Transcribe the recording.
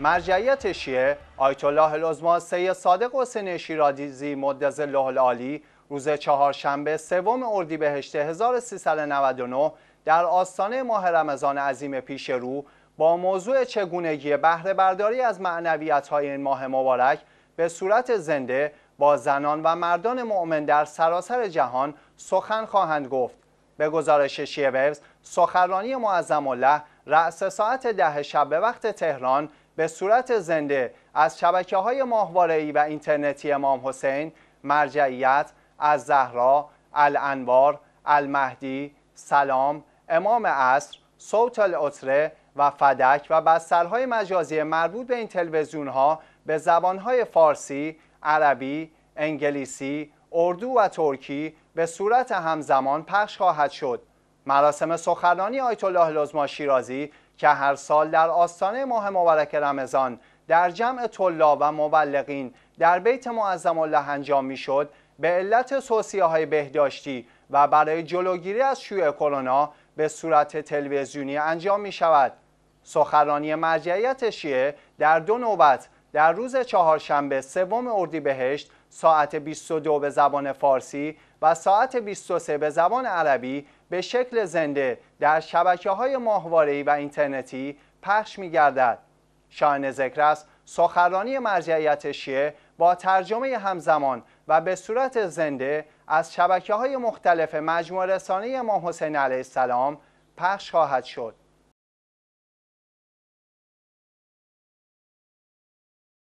مرجعیت شیعه آیت الله العظما سید صادق حسین شیرازی مدز الله العالی روز چهارشنبه سوم اردیبهشت 1399 در آستانه ماه رمضان عظیم پیش رو با موضوع چگونگی بهره برداری از معنویت های این ماه مبارک به صورت زنده با زنان و مردان مؤمن در سراسر جهان سخن خواهند گفت به گزارش شیعه سخنرانی معظم الله رأس ساعت ده شب به وقت تهران به صورت زنده از شبکه های ماهوارهی و اینترنتی امام حسین مرجعیت از زهرا الانوار المهدی سلام امام عصر صوت الاطره و فدک و بسترهای مجازی مربوط به این تلویزیون ها به زبانهای فارسی، عربی، انگلیسی، اردو و ترکی به صورت همزمان پخش خواهد شد. مراسم سخنرانی آیت الله لزما شیرازی که هر سال در آستانه ماه مبارک رمضان در جمع طلاب و مبلغین در بیت معظم الله انجام میشد به علت توصیه های بهداشتی و برای جلوگیری از شیوع کرونا به صورت تلویزیونی انجام می شود. سخرانی مرجعیت شیعه در دو نوبت در روز چهارشنبه سوم اردیبهشت ساعت 22 به زبان فارسی و ساعت 23 به زبان عربی به شکل زنده در شبکه های و اینترنتی پخش می گردد. شاین ذکر است سخرانی مرجعیت شیعه با ترجمه همزمان و به صورت زنده از شبکه های مختلف مجموع رسانه امام حسین علیه السلام پخش خواهد شد.